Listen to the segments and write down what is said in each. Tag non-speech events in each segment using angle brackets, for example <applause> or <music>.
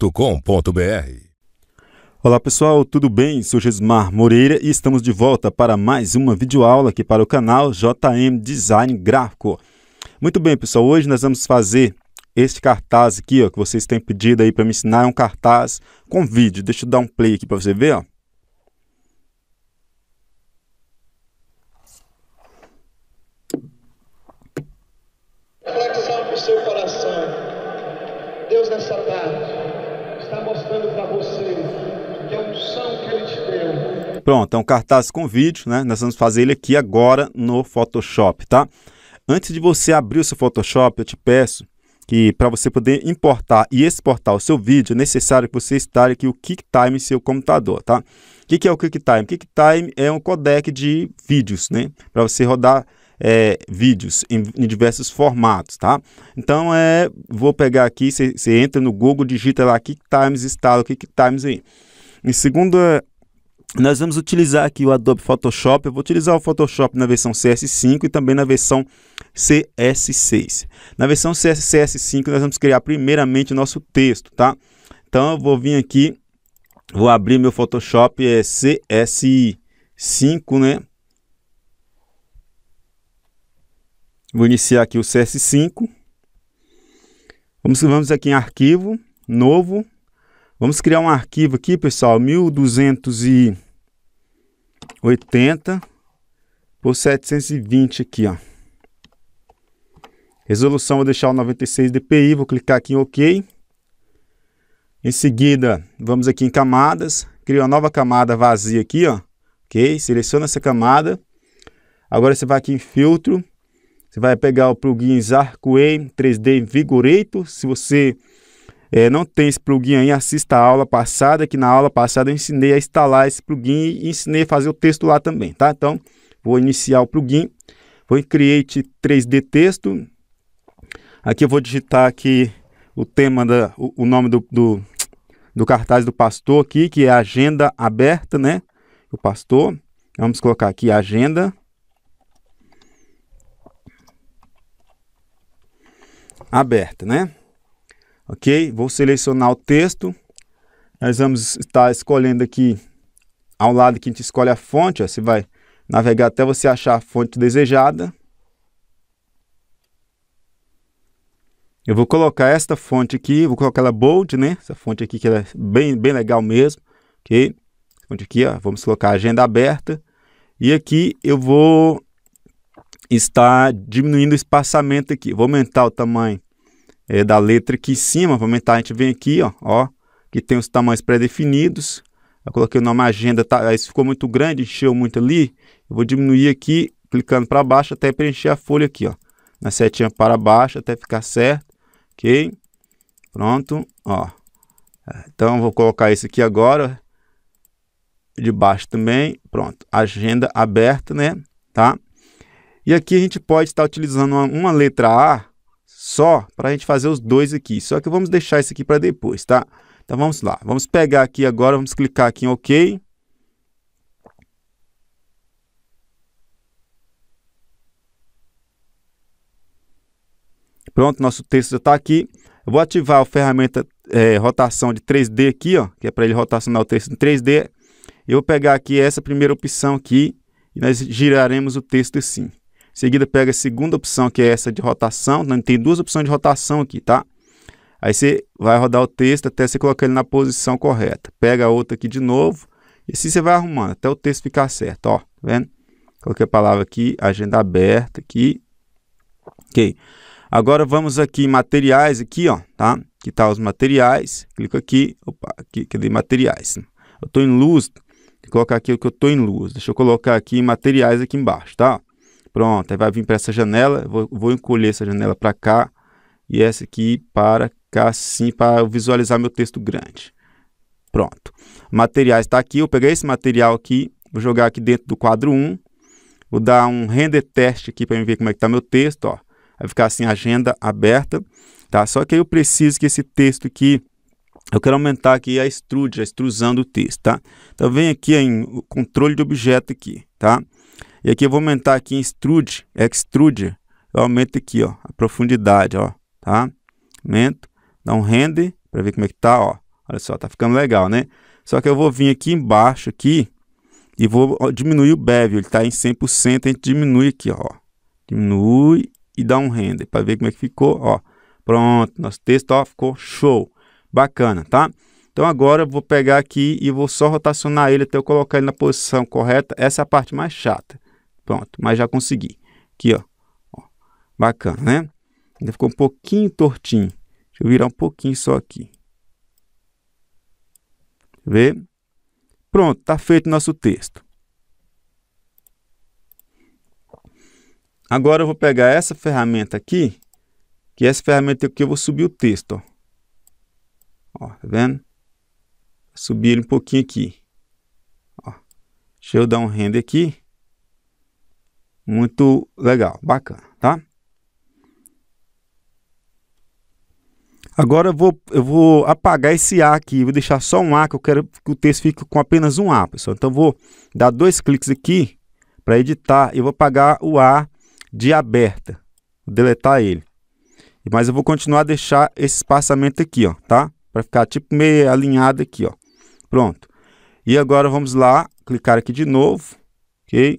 www.ccc.com.br. Olá pessoal, tudo bem? Sou Gesmar Moreira e estamos de volta para mais uma videoaula aqui para o canal JM Design Gráfico. Muito bem pessoal, hoje nós vamos fazer este cartaz aqui ó, que vocês têm pedido aí para me ensinar, é um cartaz com vídeo. Deixa eu dar um play aqui para você ver. Ó. o seu coração. Deus nessa tarde Pronto, é um cartaz com vídeo, né? Nós vamos fazer ele aqui agora no Photoshop, tá? Antes de você abrir o seu Photoshop, eu te peço que para você poder importar e exportar o seu vídeo, é necessário que você instale aqui o QuickTime em seu computador, tá? O que, que, é o QuickTime? QuickTime é um codec de vídeos, né? Para você rodar é, vídeos em, em, diversos formatos, tá? Então, é, vou pegar aqui, você entra no Google, digita lá QuickTimes, instala o QuickTimes aí. Em segunda é, nós vamos utilizar aqui o Adobe Photoshop. Eu vou utilizar o Photoshop na versão CS5 e também na versão CS6. Na versão CS5 nós vamos criar primeiramente o nosso texto, tá? Então eu vou vir aqui, vou abrir meu Photoshop é CS5, né? Vou iniciar aqui o CS5. Vamos, vamos aqui em arquivo, novo, Vamos criar um arquivo aqui, pessoal, 1280 por 720 aqui, ó. Resolução, vou deixar o 96 dpi, vou clicar aqui em OK. Em seguida, vamos aqui em camadas, cria uma nova camada vazia aqui, ó. Ok, seleciona essa camada. Agora você vai aqui em filtro, você vai pegar o plugin Zarcway 3D Invigorator. Se você é, não tem esse plugin aí, assista a aula passada, que na aula passada eu ensinei a instalar esse plugin e ensinei a fazer o texto lá também, tá? Então, vou iniciar o plugin, vou em Create 3D Texto. Aqui eu vou digitar aqui o tema, da, o, o nome do, do, do cartaz do pastor aqui, que é Agenda Aberta, né? O pastor. Vamos colocar aqui Agenda. Aberta, né? ok? Vou selecionar o texto. Nós vamos estar escolhendo aqui, ao lado que a gente escolhe a fonte, ó, você vai navegar até você achar a fonte desejada. Eu vou colocar esta fonte aqui, vou colocar ela bold, né? Essa fonte aqui que é bem, bem legal mesmo, ok? Essa fonte aqui, ó, vamos colocar agenda aberta. E aqui eu vou estar diminuindo o espaçamento aqui. Vou aumentar o tamanho é, da letra aqui em cima. Vamos aumentar, a gente vem aqui, ó, ó que tem os tamanhos pré-definidos. Eu coloquei o nome agenda, tá? Isso ficou muito grande, encheu muito ali. Eu vou diminuir aqui, clicando para baixo até preencher a folha aqui, ó. Na setinha para baixo até ficar certo, ok? Pronto, ó. Então, vou colocar isso aqui agora. De baixo também, pronto. Agenda aberta, né? Tá? E aqui a gente pode estar utilizando uma, uma letra A só para a gente fazer os dois aqui. Só que vamos deixar isso aqui para depois, tá? Então vamos lá. Vamos pegar aqui agora, vamos clicar aqui em OK. Pronto, nosso texto já está aqui. Eu vou ativar a ferramenta é, rotação de 3D aqui, ó, que é para ele rotacionar o texto em 3D. Eu vou pegar aqui essa primeira opção aqui e nós giraremos o texto assim. Em seguida, pega a segunda opção, que é essa de rotação. Tem duas opções de rotação aqui, tá? Aí você vai rodar o texto até você colocar ele na posição correta. Pega a outra aqui de novo. E assim você vai arrumando, até o texto ficar certo, ó. Tá vendo? Coloquei a palavra aqui, agenda aberta aqui. Ok. Agora vamos aqui em materiais aqui, ó, tá? Que tá os materiais. Clico aqui. Opa, aqui, cadê materiais? Eu tô em luz. Vou colocar aqui o que eu tô em luz. Deixa eu colocar aqui materiais aqui embaixo, tá? Pronto, aí vai vir para essa janela, vou, vou encolher essa janela para cá e essa aqui para cá sim, para visualizar meu texto grande. Pronto. Materiais está aqui, eu peguei esse material aqui, vou jogar aqui dentro do quadro 1, vou dar um render test aqui para ver como é que está meu texto, ó. Vai ficar assim, agenda aberta, tá? Só que aí eu preciso que esse texto aqui, eu quero aumentar aqui a extrude, a extrusão do texto, tá? Então vem aqui em controle de objeto aqui, tá? E aqui eu vou aumentar aqui em extrude, extrude. Eu aumento aqui, ó, a profundidade, ó, tá? Aumento, dá um render para ver como é que tá, ó. Olha só, tá ficando legal, né? Só que eu vou vir aqui embaixo aqui e vou diminuir o bevel, ele tá em 100%, a gente diminui aqui, ó. Diminui e dá um render para ver como é que ficou, ó. Pronto, nosso texto ó, ficou show. Bacana, tá? Então agora eu vou pegar aqui e vou só rotacionar ele até eu colocar ele na posição correta. Essa é a parte mais chata. Pronto, mas já consegui. Aqui, ó. ó. Bacana, né? Ainda ficou um pouquinho tortinho. Deixa eu virar um pouquinho só aqui. Vê? Pronto, tá feito nosso texto. Agora eu vou pegar essa ferramenta aqui, que é essa ferramenta aqui eu vou subir o texto, ó. Ó, tá vendo? subir ele um pouquinho aqui. Ó. Deixa eu dar um render aqui. Muito legal, bacana, tá? Agora eu vou, eu vou apagar esse A aqui, vou deixar só um A, que eu quero que o texto fique com apenas um A, pessoal. Então, eu vou dar dois cliques aqui para editar e vou apagar o A de aberta, vou deletar ele. Mas eu vou continuar a deixar esse espaçamento aqui, ó, tá? Para ficar tipo meio alinhado aqui, ó. Pronto. E agora vamos lá, clicar aqui de novo, ok?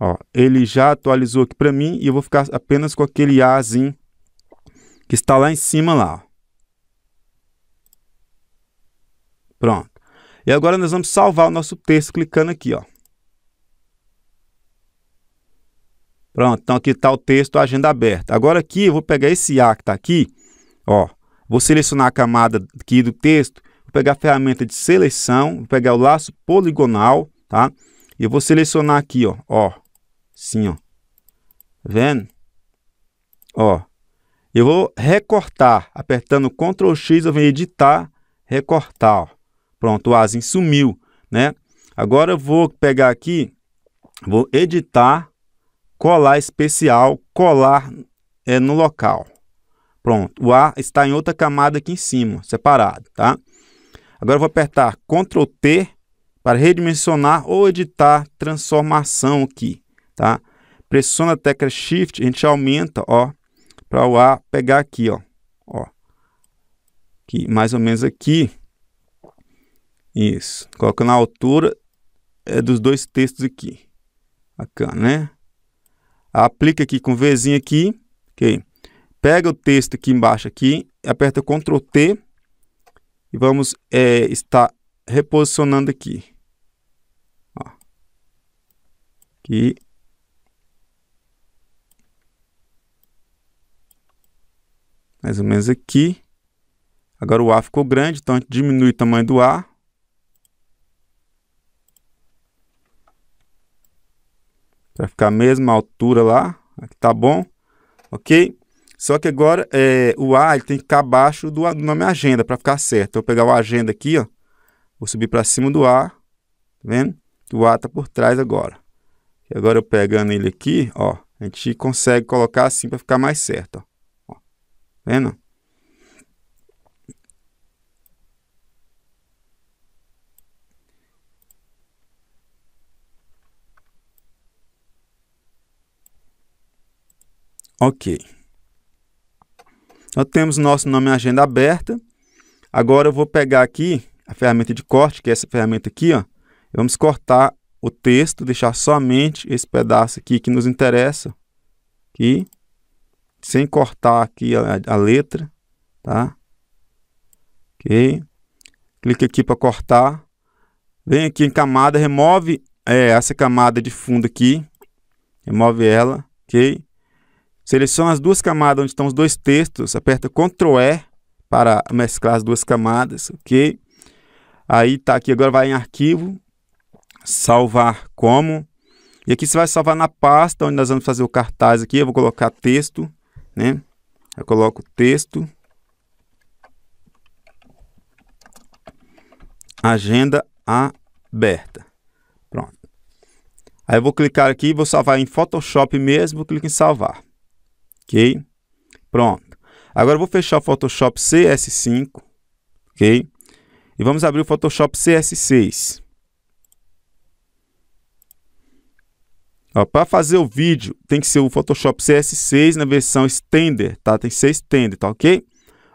Ó, ele já atualizou aqui para mim e eu vou ficar apenas com aquele Azinho que está lá em cima lá. Pronto. E agora nós vamos salvar o nosso texto clicando aqui, ó. Pronto, então aqui está o texto, a agenda aberta. Agora aqui eu vou pegar esse A que está aqui, ó. Vou selecionar a camada aqui do texto pegar a ferramenta de seleção, vou pegar o laço poligonal, tá? E eu vou selecionar aqui, ó, ó, sim, ó. Tá vendo? Ó. Eu vou recortar, apertando Ctrl X, eu venho editar, recortar, ó. Pronto, o asinho sumiu, né? Agora eu vou pegar aqui, vou editar, colar especial, colar é, no local. Pronto, o ar está em outra camada aqui em cima, separado, tá? Agora eu vou apertar Ctrl T para redimensionar ou editar transformação aqui, tá? Pressiona a tecla Shift, a gente aumenta, ó, para o A pegar aqui, ó, ó. Aqui, mais ou menos aqui. Isso. Colocando a altura é, dos dois textos aqui. Bacana, né? Aplica aqui com Vzinho aqui, ok? Pega o texto aqui embaixo aqui, aperta Ctrl T e vamos é, estar reposicionando aqui. Ó. Aqui. Mais ou menos aqui. Agora o A ficou grande, então a gente diminui o tamanho do A. Para ficar a mesma altura lá. Aqui tá bom. Ok? Só que agora é, o A ele tem que ficar abaixo do, do nome agenda para ficar certo. Então, eu vou pegar o agenda aqui, ó, vou subir para cima do A, tá vendo? O A está por trás agora. E agora eu pegando ele aqui, ó, a gente consegue colocar assim para ficar mais certo, ó. ó. Tá vendo? Ok. Nós temos nosso nome na agenda aberta. Agora eu vou pegar aqui a ferramenta de corte, que é essa ferramenta aqui, ó. Vamos cortar o texto, deixar somente esse pedaço aqui que nos interessa. Aqui, sem cortar aqui a, a letra, tá? Ok. Clique aqui para cortar. Vem aqui em camada, remove é, essa camada de fundo aqui. Remove ela, ok? Seleciona as duas camadas onde estão os dois textos, aperta Ctrl E para mesclar as duas camadas, ok? Aí tá aqui, agora vai em arquivo, salvar como. E aqui você vai salvar na pasta onde nós vamos fazer o cartaz aqui. Eu vou colocar texto, né? Eu coloco texto. Agenda aberta. Pronto. Aí eu vou clicar aqui, vou salvar em Photoshop mesmo, clico em salvar ok? Pronto. Agora vou fechar o Photoshop CS5, ok? E vamos abrir o Photoshop CS6. Para fazer o vídeo, tem que ser o Photoshop CS6 na versão extender, tá? Tem que ser Extender, tá ok?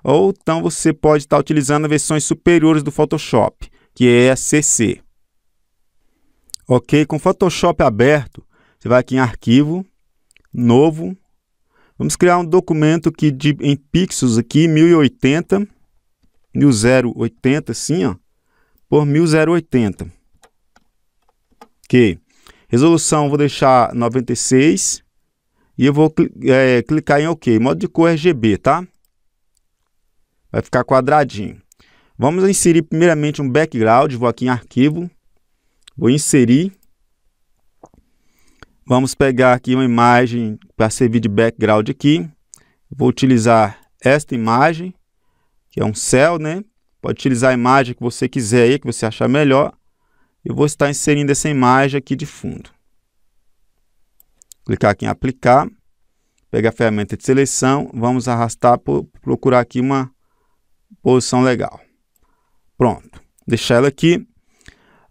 Ou então você pode estar tá utilizando as versões superiores do Photoshop, que é a CC. Ok, com o Photoshop aberto, você vai aqui em Arquivo, Novo, Vamos criar um documento que de, em pixels aqui, 1080, 1080 assim, ó, por 1080. Ok. Resolução vou deixar 96 e eu vou é, clicar em OK. Modo de cor RGB, é tá? Vai ficar quadradinho. Vamos inserir primeiramente um background. Vou aqui em arquivo. Vou inserir. Vamos pegar aqui uma imagem para servir de background aqui. Vou utilizar esta imagem, que é um céu, né? Pode utilizar a imagem que você quiser aí, que você achar melhor. Eu vou estar inserindo essa imagem aqui de fundo. Clicar aqui em aplicar. Pegar a ferramenta de seleção. Vamos arrastar por procurar aqui uma posição legal. Pronto. Deixar ela aqui.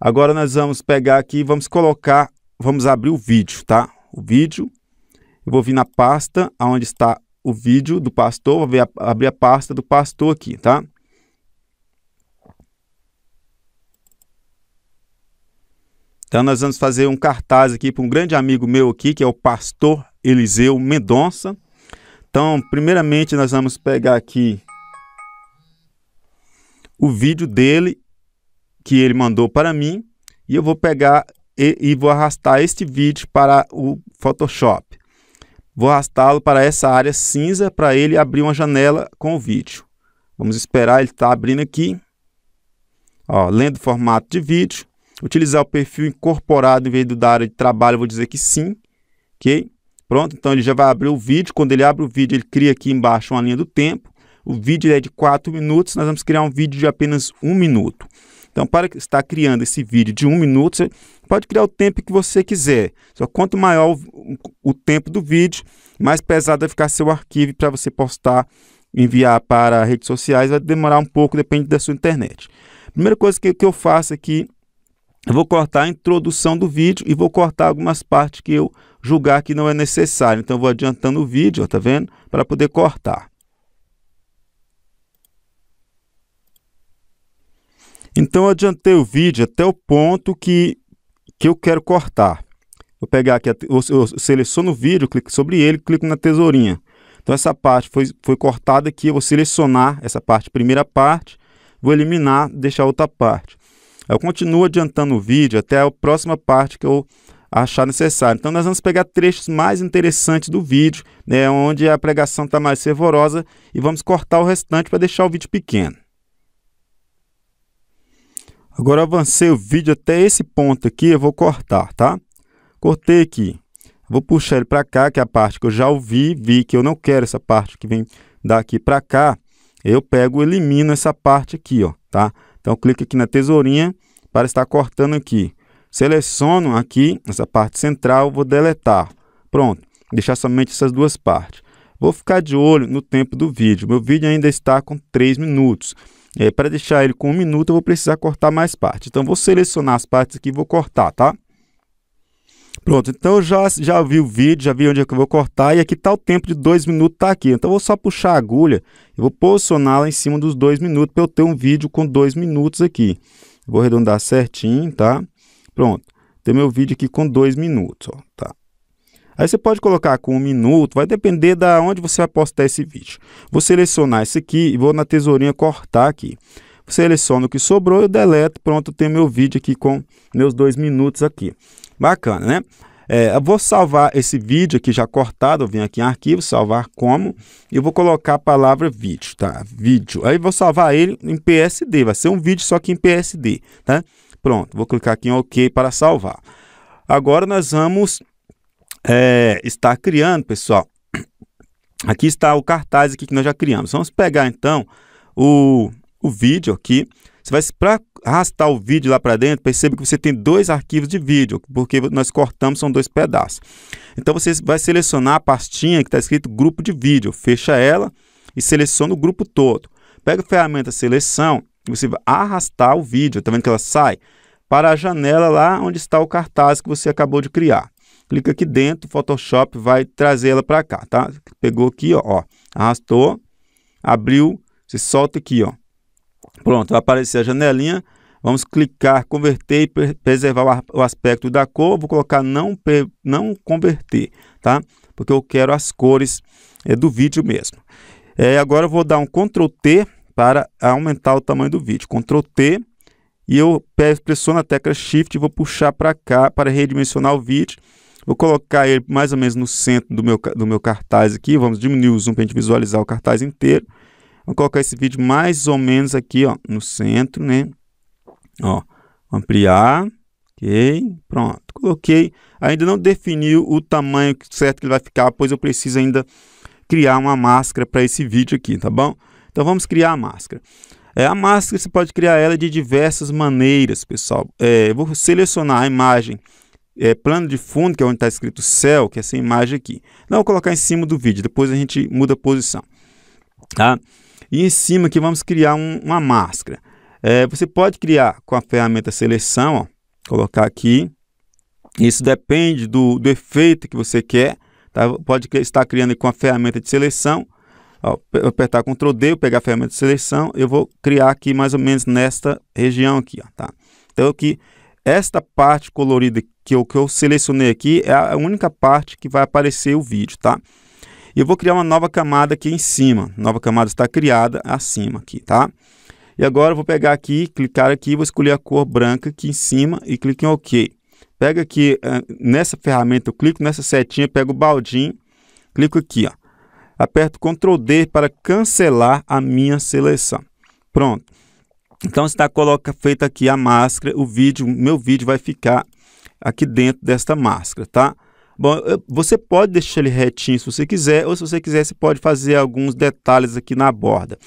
Agora nós vamos pegar aqui e vamos colocar vamos abrir o vídeo, tá? O vídeo. Eu vou vir na pasta onde está o vídeo do pastor. Vou a, abrir a pasta do pastor aqui, tá? Então nós vamos fazer um cartaz aqui para um grande amigo meu aqui, que é o pastor Eliseu Mendonça. Então, primeiramente nós vamos pegar aqui o vídeo dele que ele mandou para mim e eu vou pegar e, e vou arrastar este vídeo para o Photoshop. Vou arrastá-lo para essa área cinza para ele abrir uma janela com o vídeo. Vamos esperar, ele estar tá abrindo aqui. Ó, lendo formato de vídeo. Utilizar o perfil incorporado em vez do da área de trabalho, vou dizer que sim. Ok? Pronto, então ele já vai abrir o vídeo. Quando ele abre o vídeo, ele cria aqui embaixo uma linha do tempo. O vídeo é de 4 minutos, nós vamos criar um vídeo de apenas 1 minuto. Então, para estar criando esse vídeo de 1 minuto, Pode criar o tempo que você quiser. Só quanto maior o, o tempo do vídeo, mais pesado vai ficar seu arquivo para você postar, enviar para redes sociais. Vai demorar um pouco, depende da sua internet. Primeira coisa que, que eu faço aqui, eu vou cortar a introdução do vídeo e vou cortar algumas partes que eu julgar que não é necessário. Então, eu vou adiantando o vídeo, ó, tá vendo? Para poder cortar. Então, eu adiantei o vídeo até o ponto que que eu quero cortar. Vou pegar aqui, eu, seleciono o vídeo, clico sobre ele, clico na tesourinha. Então essa parte foi, foi cortada aqui, eu vou selecionar essa parte, primeira parte, vou eliminar, deixar outra parte. Eu continuo adiantando o vídeo até a próxima parte que eu achar necessário. Então nós vamos pegar trechos mais interessantes do vídeo, né, onde a pregação está mais fervorosa e vamos cortar o restante para deixar o vídeo pequeno. Agora avancei o vídeo até esse ponto aqui, eu vou cortar, tá? Cortei aqui. Vou puxar ele para cá, que é a parte que eu já ouvi, vi que eu não quero essa parte que vem daqui para cá. Eu pego, elimino essa parte aqui, ó, tá? Então clica aqui na tesourinha para estar cortando aqui. Seleciono aqui essa parte central, vou deletar. Pronto, deixar somente essas duas partes. Vou ficar de olho no tempo do vídeo. Meu vídeo ainda está com 3 minutos. É, para deixar ele com um minuto, eu vou precisar cortar mais partes. Então, vou selecionar as partes aqui e vou cortar, tá? Pronto, então eu já, já vi o vídeo, já vi onde é que eu vou cortar e aqui está o tempo de dois minutos tá aqui. Então eu vou só puxar a agulha, eu vou posicioná-la em cima dos dois minutos para eu ter um vídeo com dois minutos aqui. vou arredondar certinho, tá? Pronto, tem meu vídeo aqui com dois minutos, ó, tá? Aí você pode colocar com um minuto, vai depender da onde você vai postar esse vídeo. Vou selecionar esse aqui e vou na tesourinha cortar aqui. Seleciono o que sobrou, eu deleto, pronto, tem meu vídeo aqui com meus dois minutos aqui. Bacana, né? É, eu vou salvar esse vídeo aqui já cortado, eu venho aqui em arquivo, salvar como, e vou colocar a palavra vídeo, tá? Vídeo. Aí vou salvar ele em PSD, vai ser um vídeo só que em PSD, tá? Pronto, vou clicar aqui em OK para salvar. Agora nós vamos é, está criando, pessoal. <clears throat> Aqui está o cartaz aqui que nós já criamos. Vamos pegar então o, o vídeo aqui. Você vai para arrastar o vídeo lá para dentro, perceba que você tem dois arquivos de vídeo, porque nós cortamos são dois pedaços. Então você vai selecionar a pastinha que está escrito grupo de vídeo, fecha ela e seleciona o grupo todo. Pega a ferramenta seleção e você vai arrastar o vídeo, Está vendo que ela sai para a janela lá onde está o cartaz que você acabou de criar clica aqui dentro, o Photoshop vai trazer ela para cá, tá? Pegou aqui, ó, ó, arrastou, abriu, você solta aqui, ó. Pronto, vai aparecer a janelinha. Vamos clicar converter e preservar o aspecto da cor. Vou colocar não, não converter, tá? Porque eu quero as cores é, do vídeo mesmo. É, agora eu vou dar um Ctrl T para aumentar o tamanho do vídeo. Ctrl T e eu pressiono a tecla Shift e vou puxar para cá para redimensionar o vídeo. Vou colocar ele mais ou menos no centro do meu, do meu cartaz aqui. Vamos diminuir o zoom para a gente visualizar o cartaz inteiro. Vou colocar esse vídeo mais ou menos aqui, ó, no centro, né? Ó, ampliar. Ok, pronto. Coloquei. Ainda não definiu o tamanho certo que ele vai ficar, pois eu preciso ainda criar uma máscara para esse vídeo aqui, tá bom? Então vamos criar a máscara. É, a máscara você pode criar ela de diversas maneiras, pessoal. É, vou selecionar a imagem é, plano de fundo, que é onde está escrito céu, que é essa imagem aqui. Não, vou colocar em cima do vídeo, depois a gente muda a posição. Tá? E em cima aqui vamos criar um, uma máscara. É, você pode criar com a ferramenta seleção, ó, colocar aqui. Isso depende do, do efeito que você quer. Tá? Pode estar criando com a ferramenta de seleção. Ó, apertar Ctrl D, eu pegar a ferramenta de seleção, eu vou criar aqui mais ou menos nesta região aqui. Ó, tá? Então aqui esta parte colorida que eu, que eu selecionei aqui é a única parte que vai aparecer o vídeo, tá? E eu vou criar uma nova camada aqui em cima. Nova camada está criada acima aqui, tá? E agora eu vou pegar aqui, clicar aqui, vou escolher a cor branca aqui em cima e clique em OK. Pega aqui eh, nessa ferramenta, eu clico nessa setinha, pego o baldinho, clico aqui, ó. Aperto Ctrl D para cancelar a minha seleção. Pronto. Então está coloca, feita aqui a máscara, o vídeo, meu vídeo vai ficar aqui dentro desta máscara, tá? Bom, eh, você pode deixar ele retinho se você quiser, ou se você quiser, você pode fazer alguns detalhes aqui na borda.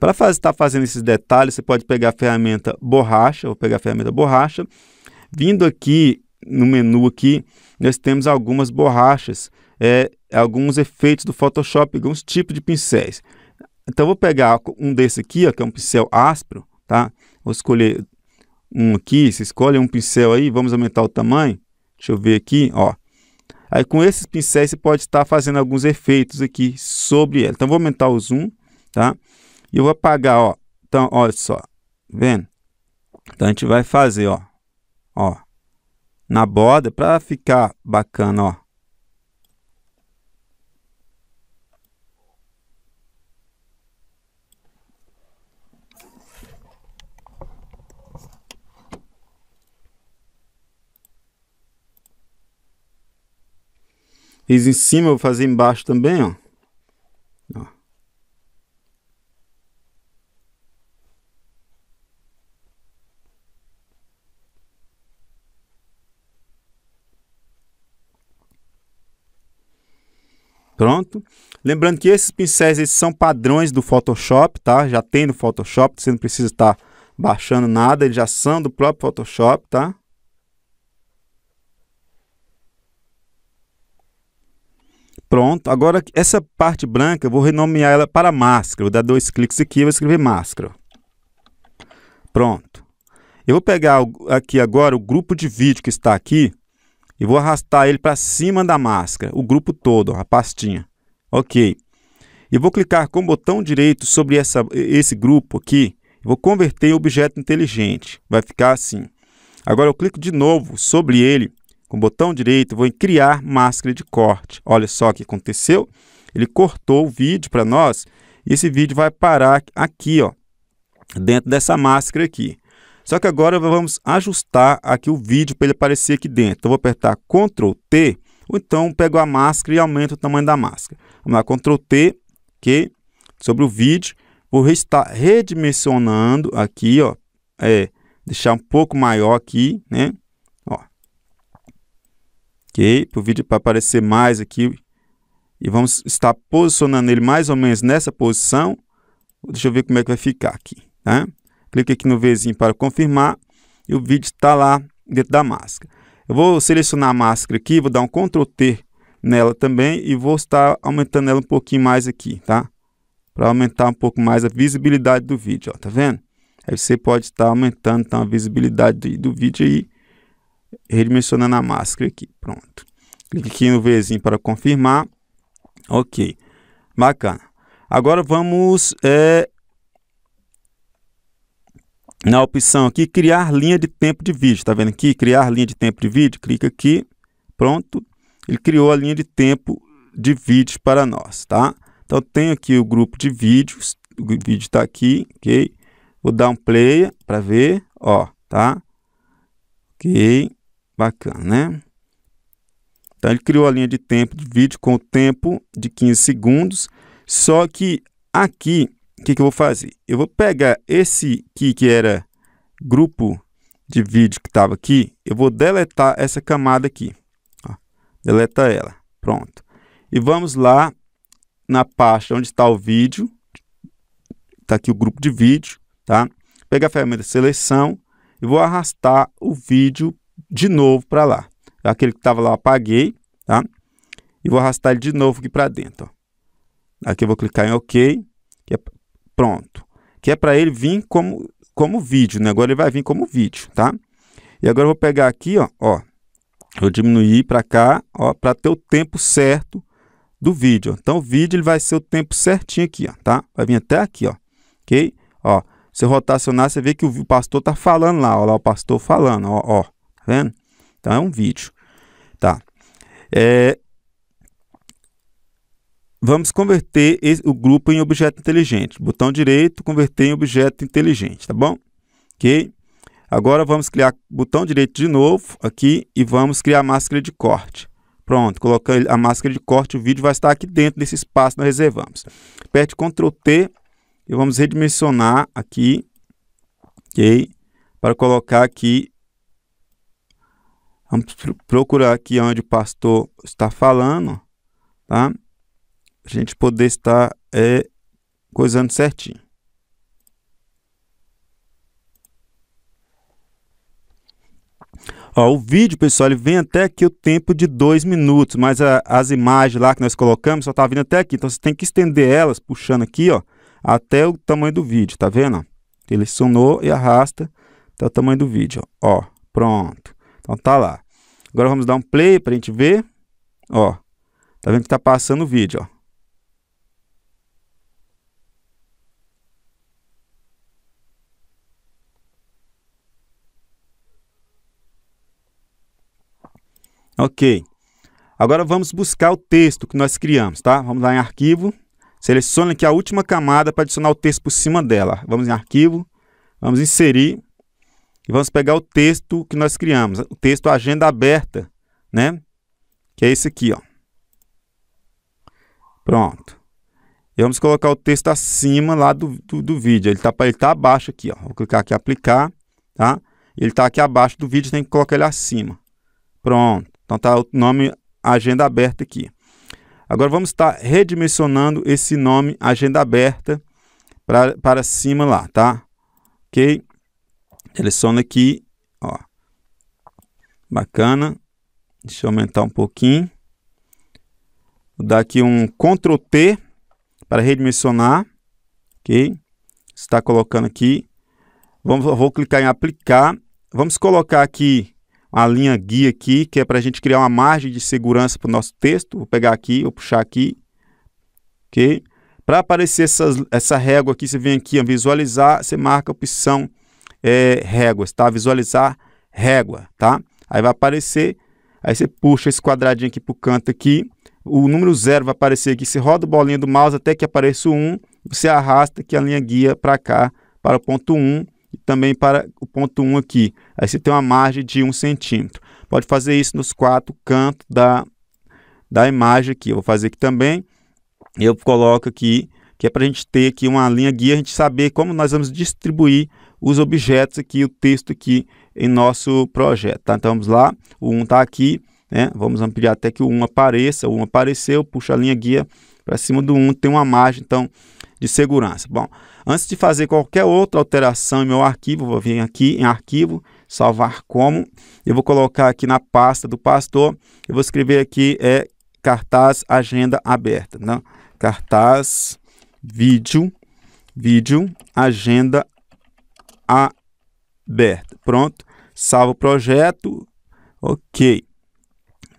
Para estar tá fazendo esses detalhes, você pode pegar a ferramenta borracha, vou pegar a ferramenta borracha. Vindo aqui no menu aqui, nós temos algumas borrachas, é, alguns efeitos do Photoshop, alguns tipos de pincéis. Então, vou pegar um desse aqui, ó, que é um pincel áspero, tá? Vou escolher um aqui, você escolhe um pincel aí, vamos aumentar o tamanho. Deixa eu ver aqui, ó. Aí com esses pincéis você pode estar fazendo alguns efeitos aqui sobre ela. Então vou aumentar o zoom, tá? E eu vou apagar, ó. Então, olha só, tá vendo? Então a gente vai fazer, ó, ó, na borda para ficar bacana, ó. Fiz em cima, vou fazer embaixo também, ó. ó. Pronto. Lembrando que esses pincéis esses são padrões do Photoshop, tá? Já tem no Photoshop, você não precisa estar tá baixando nada, eles já são do próprio Photoshop, tá? pronto. Agora, essa parte branca, eu vou renomear ela para máscara. Vou dar dois cliques aqui e vou escrever máscara. Pronto. Eu vou pegar aqui agora o grupo de vídeo que está aqui e vou arrastar ele para cima da máscara, o grupo todo, a pastinha. Ok. E vou clicar com o botão direito sobre essa, esse grupo aqui. Vou converter em objeto inteligente. Vai ficar assim. Agora eu clico de novo sobre ele com o botão direito, vou em criar máscara de corte. Olha só o que aconteceu. Ele cortou o vídeo para nós e esse vídeo vai parar aqui, ó, dentro dessa máscara aqui. Só que agora vamos ajustar aqui o vídeo para ele aparecer aqui dentro. Então, vou apertar Ctrl T, ou então pego a máscara e aumento o tamanho da máscara. Vamos lá, Ctrl T, que sobre o vídeo, vou estar redimensionando aqui, ó, é, deixar um pouco maior aqui, né? ok? Para o vídeo para aparecer mais aqui. E vamos estar posicionando ele mais ou menos nessa posição. Deixa eu ver como é que vai ficar aqui, tá? Clique aqui no Vzinho para confirmar e o vídeo está lá dentro da máscara. Eu vou selecionar a máscara aqui, vou dar um Ctrl T nela também e vou estar aumentando ela um pouquinho mais aqui, tá? Para aumentar um pouco mais a visibilidade do vídeo, ó, tá vendo? Aí você pode estar aumentando então, a visibilidade do, do vídeo aí redimensionando a máscara aqui, pronto. Clique aqui no Vzinho para confirmar. Ok, bacana. Agora vamos é, na opção aqui, criar linha de tempo de vídeo. Está vendo aqui? Criar linha de tempo de vídeo. Clica aqui, pronto. Ele criou a linha de tempo de vídeos para nós, tá? Então, tenho aqui o grupo de vídeos. O vídeo está aqui, ok? Vou dar um play para ver, ó, tá? Ok. Bacana, né? Então ele criou a linha de tempo de vídeo com o tempo de 15 segundos. Só que aqui, o que, que, eu vou fazer? Eu vou pegar esse aqui que era grupo de vídeo que estava aqui. Eu vou deletar essa camada aqui. Ó, deleta ela. Pronto. E vamos lá na pasta onde está o vídeo. Está aqui o grupo de vídeo, tá? Pega a ferramenta seleção e vou arrastar o vídeo de novo para lá. Aquele que estava lá, apaguei, tá? E vou arrastar ele de novo aqui para dentro. Ó. Aqui eu vou clicar em OK. É pronto. Que é para ele vir como, como vídeo, né? Agora ele vai vir como vídeo, tá? E agora eu vou pegar aqui, ó, ó. Eu diminuir para cá, ó, para ter o tempo certo do vídeo. Ó. Então o vídeo ele vai ser o tempo certinho aqui, ó, tá? Vai vir até aqui, ó. OK? Ó, se eu rotacionar, você vê que o pastor tá falando lá, ó, lá o pastor falando, ó, ó. Tá vendo? Então é um vídeo. Tá. É... Vamos converter esse, o grupo em objeto inteligente. Botão direito, converter em objeto inteligente, tá bom? Ok? Agora vamos criar botão direito de novo aqui e vamos criar a máscara de corte. Pronto, colocando a máscara de corte, o vídeo vai estar aqui dentro desse espaço que nós reservamos. Aperte Ctrl T e vamos redimensionar aqui, ok? Para colocar aqui Vamos procurar aqui onde o pastor está falando, tá? A gente poder estar é, coisando certinho. Ó, o vídeo, pessoal, ele vem até aqui o tempo de dois minutos, mas a, as imagens lá que nós colocamos só tá vindo até aqui. Então, você tem que estender elas, puxando aqui, ó, até o tamanho do vídeo, tá vendo? Ele sonou e arrasta até o tamanho do vídeo, ó. ó pronto. Então tá lá. Agora vamos dar um play para a gente ver. Ó, tá vendo que tá passando o vídeo, ó. Ok. Agora vamos buscar o texto que nós criamos, tá? Vamos lá em arquivo. Selecione aqui a última camada para adicionar o texto por cima dela. Vamos em arquivo. Vamos inserir e vamos pegar o texto que nós criamos, o texto agenda aberta, né? Que é esse aqui, ó. Pronto. E vamos colocar o texto acima lá do, do, do vídeo. Ele está ele tá abaixo aqui, ó. Vou clicar aqui aplicar, tá? Ele está aqui abaixo do vídeo, tem que colocar ele acima. Pronto. Então tá o nome agenda aberta aqui. Agora vamos estar tá redimensionando esse nome agenda aberta para cima lá, tá? OK? Seleciono aqui, ó. Bacana. Deixa eu aumentar um pouquinho. Vou dar aqui um Ctrl T para redimensionar, ok? Está colocando aqui. Vamos, vou clicar em aplicar. Vamos colocar aqui a linha guia aqui, que é para a gente criar uma margem de segurança para o nosso texto. Vou pegar aqui, vou puxar aqui, ok? Para aparecer essas, essa régua aqui, você vem aqui, em visualizar, você marca a opção é, réguas, tá? Visualizar régua, tá? Aí vai aparecer, aí você puxa esse quadradinho aqui para o canto aqui, o número zero vai aparecer aqui, você roda o bolinha do mouse até que apareça o 1, você arrasta aqui a linha guia para cá, para o ponto 1 e também para o ponto 1 aqui. Aí você tem uma margem de 1 centímetro. Pode fazer isso nos quatro cantos da, da imagem aqui. Eu vou fazer aqui também, eu coloco aqui, que é para a gente ter aqui uma linha guia, a gente saber como nós vamos distribuir os objetos aqui, o texto aqui em nosso projeto. Tá? Então vamos lá, o 1 está aqui, né? vamos ampliar até que o 1 apareça, o 1 apareceu, puxa a linha guia para cima do 1, tem uma margem então de segurança. Bom, antes de fazer qualquer outra alteração em meu arquivo, vou vir aqui em arquivo, salvar como, eu vou colocar aqui na pasta do pastor, eu vou escrever aqui é cartaz agenda aberta, não? Tá? Né? cartaz vídeo vídeo agenda aberta. Pronto. Salva o projeto. Ok.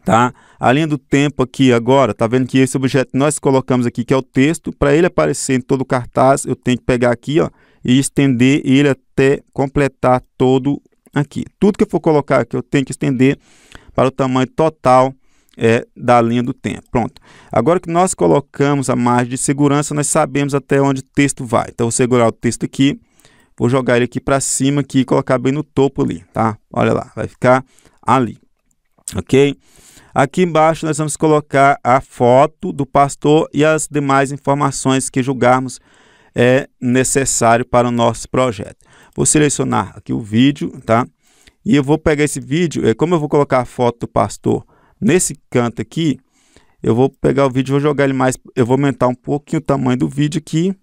Tá? A linha do tempo aqui agora, tá vendo que esse objeto nós colocamos aqui, que é o texto, para ele aparecer em todo o cartaz, eu tenho que pegar aqui ó, e estender ele até completar todo aqui. Tudo que eu for colocar aqui, eu tenho que estender para o tamanho total é, da linha do tempo. Pronto. Agora que nós colocamos a margem de segurança, nós sabemos até onde o texto vai. Então, vou segurar o texto aqui Vou jogar ele aqui para cima aqui e colocar bem no topo ali, tá? Olha lá, vai ficar ali, ok? Aqui embaixo nós vamos colocar a foto do pastor e as demais informações que julgarmos é necessário para o nosso projeto. Vou selecionar aqui o vídeo, tá? E eu vou pegar esse vídeo, é como eu vou colocar a foto do pastor nesse canto aqui, eu vou pegar o vídeo, vou jogar ele mais, eu vou aumentar um pouquinho o tamanho do vídeo aqui,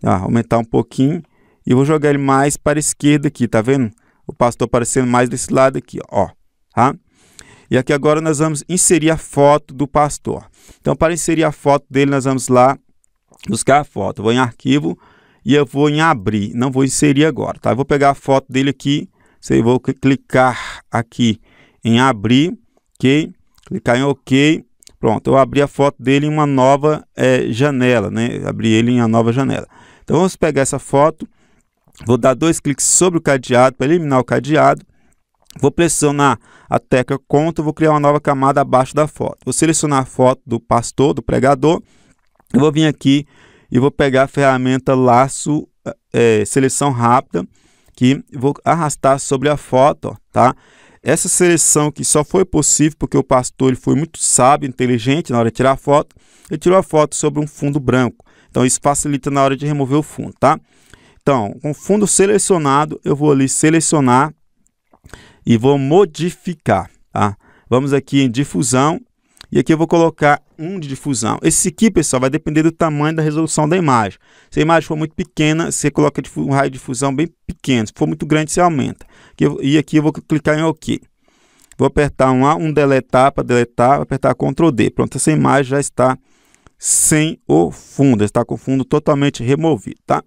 tá? aumentar um pouquinho e vou jogar ele mais para a esquerda aqui, tá vendo? O pastor aparecendo mais desse lado aqui, ó, tá? E aqui agora nós vamos inserir a foto do pastor. Então, para inserir a foto dele, nós vamos lá buscar a foto. Eu vou em arquivo e eu vou em abrir. Não vou inserir agora, tá? Eu vou pegar a foto dele aqui. Eu vou clicar aqui em abrir, ok? Clicar em OK. Pronto, eu abri a foto dele em uma nova é, janela, né? Abri ele em uma nova janela. Então, vamos pegar essa foto Vou dar dois cliques sobre o cadeado para eliminar o cadeado. Vou pressionar a tecla Ctrl, vou criar uma nova camada abaixo da foto. Vou selecionar a foto do pastor, do pregador. Eu vou vir aqui e vou pegar a ferramenta laço é, seleção rápida que vou arrastar sobre a foto, ó, tá? Essa seleção que só foi possível porque o pastor ele foi muito sábio, inteligente na hora de tirar a foto. Ele tirou a foto sobre um fundo branco. Então isso facilita na hora de remover o fundo, tá? Então, com fundo selecionado, eu vou ali selecionar e vou modificar, tá? Vamos aqui em difusão e aqui eu vou colocar um de difusão. Esse aqui, pessoal, vai depender do tamanho da resolução da imagem. Se a imagem for muito pequena, você coloca um raio de difusão bem pequeno. Se for muito grande, você aumenta. E aqui eu vou clicar em OK. Vou apertar um A, um deletar para deletar, Vou apertar Ctrl D. Pronto, essa imagem já está sem o fundo, está com o fundo totalmente removido, tá?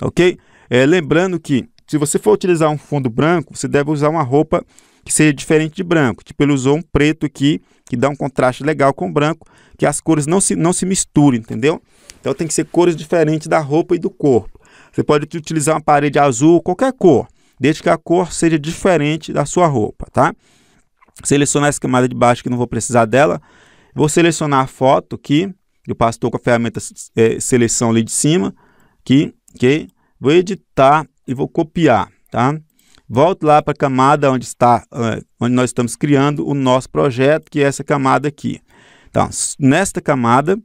ok? É, lembrando que se você for utilizar um fundo branco, você deve usar uma roupa que seja diferente de branco. Tipo, ele usou um preto aqui, que dá um contraste legal com o branco, que as cores não se, não se misturam, entendeu? Então tem que ser cores diferentes da roupa e do corpo. Você pode utilizar uma parede azul, qualquer cor, desde que a cor seja diferente da sua roupa, tá? Selecionar essa camada de baixo que não vou precisar dela. Vou selecionar a foto aqui, eu passo com a ferramenta é, seleção ali de cima, aqui, ok? Vou editar e vou copiar, tá? Volto lá para a camada onde está, eh, onde nós estamos criando o nosso projeto, que é essa camada aqui. Então, nesta camada,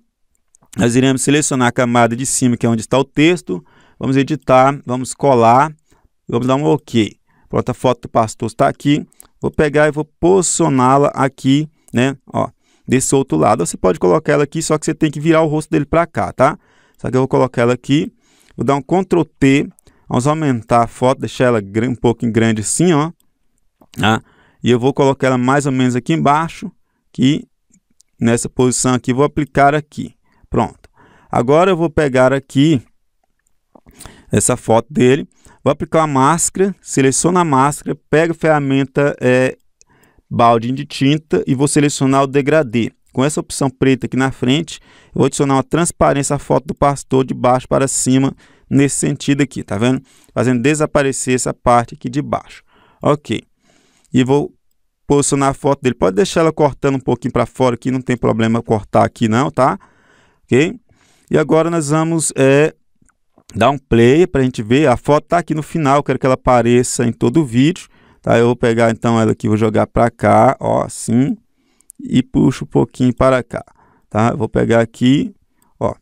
nós iremos selecionar a camada de cima, que é onde está o texto, vamos editar, vamos colar, vamos dar um OK. Pronto, a foto do pastor está aqui, vou pegar e vou posicioná-la aqui, né, ó, desse outro lado. Você pode colocar ela aqui, só que você tem que virar o rosto dele para cá, tá? Só que eu vou colocar ela aqui, Vou dar um Ctrl T. Vamos aumentar a foto, deixar ela um pouco grande assim, ó. Tá? E eu vou colocar ela mais ou menos aqui embaixo, que nessa posição aqui, vou aplicar aqui. Pronto. Agora eu vou pegar aqui essa foto dele, vou aplicar a máscara, seleciona a máscara, pega a ferramenta é, balde de tinta e vou selecionar o degradê com essa opção preta aqui na frente, eu vou adicionar uma transparência à foto do pastor de baixo para cima, nesse sentido aqui, tá vendo? Fazendo desaparecer essa parte aqui de baixo. Ok. E vou posicionar a foto dele. Pode deixar ela cortando um pouquinho para fora aqui, não tem problema cortar aqui não, tá? Ok? E agora nós vamos é, dar um play para a gente ver. A foto está aqui no final, quero que ela apareça em todo o vídeo. Tá? Eu vou pegar então ela aqui, vou jogar para cá, ó, assim e puxo um pouquinho para cá, tá? vou pegar aqui, ó.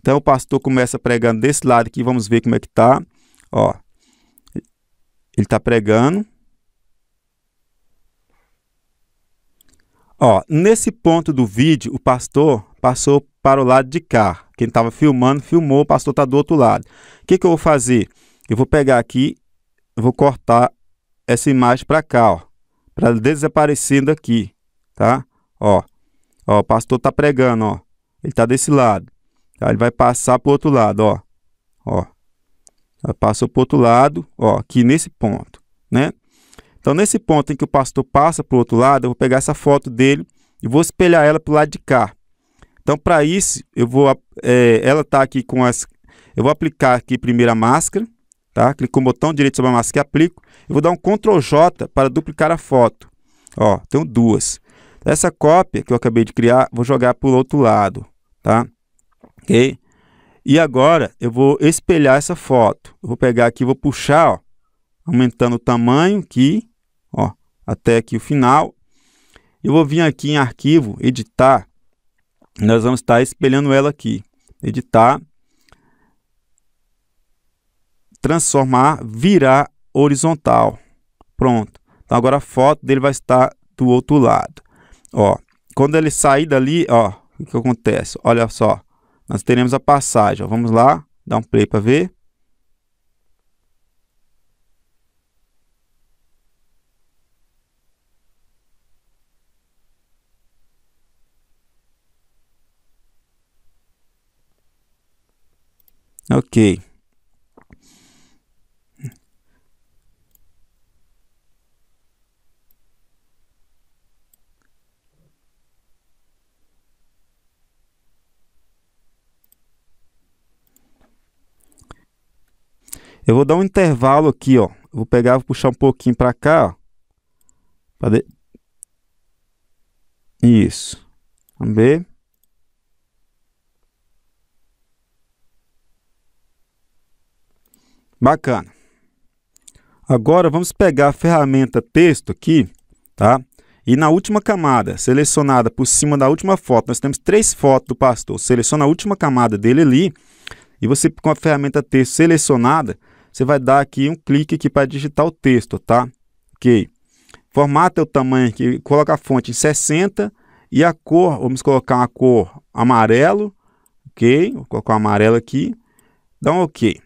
Então o pastor começa pregando desse lado aqui, vamos ver como é que tá, ó. Ele tá pregando. Ó, nesse ponto do vídeo, o pastor passou para o lado de cá. Quem estava filmando, filmou, o pastor está do outro lado. O que, que eu vou fazer? Eu vou pegar aqui, vou cortar essa imagem para cá, ó, para desaparecendo aqui, tá? Ó, ó, o pastor tá pregando, ó. Ele tá desse lado. Tá? Ele vai passar pro outro lado, ó. Ó. passou pro outro lado, ó, aqui nesse ponto, né? Então, nesse ponto em que o pastor passa pro outro lado, eu vou pegar essa foto dele e vou espelhar ela pro lado de cá. Então, para isso, eu vou, é, ela tá aqui com as, eu vou aplicar aqui primeiro a máscara, tá? Clico no o botão direito sobre a máscara e aplico. Eu vou dar um Ctrl J para duplicar a foto. Ó, tenho duas. Essa cópia que eu acabei de criar, vou jogar para o outro lado, tá? Ok? E agora eu vou espelhar essa foto. Eu vou pegar aqui, vou puxar, ó, aumentando o tamanho aqui, ó, até aqui o final. Eu vou vir aqui em arquivo, editar. Nós vamos estar espelhando ela aqui. Editar. Transformar, virar horizontal. Pronto. Então agora a foto dele vai estar do outro lado. Ó, quando ele sair dali, ó, o que acontece? Olha só, nós teremos a passagem. Ó, vamos lá, dá um play para ver. Ok. Eu vou dar um intervalo aqui, ó. Eu vou pegar, vou puxar um pouquinho para cá, ó. De... Isso. Vamos ver. Bacana. Agora vamos pegar a ferramenta texto aqui, tá? E na última camada, selecionada por cima da última foto, nós temos três fotos do pastor. Seleciona a última camada dele ali e você com a ferramenta texto selecionada, você vai dar aqui um clique aqui para digitar o texto, tá? Ok. Formata o tamanho aqui, coloca a fonte em 60 e a cor, vamos colocar uma cor amarelo, ok? Vou colocar o amarelo aqui, dá um ok.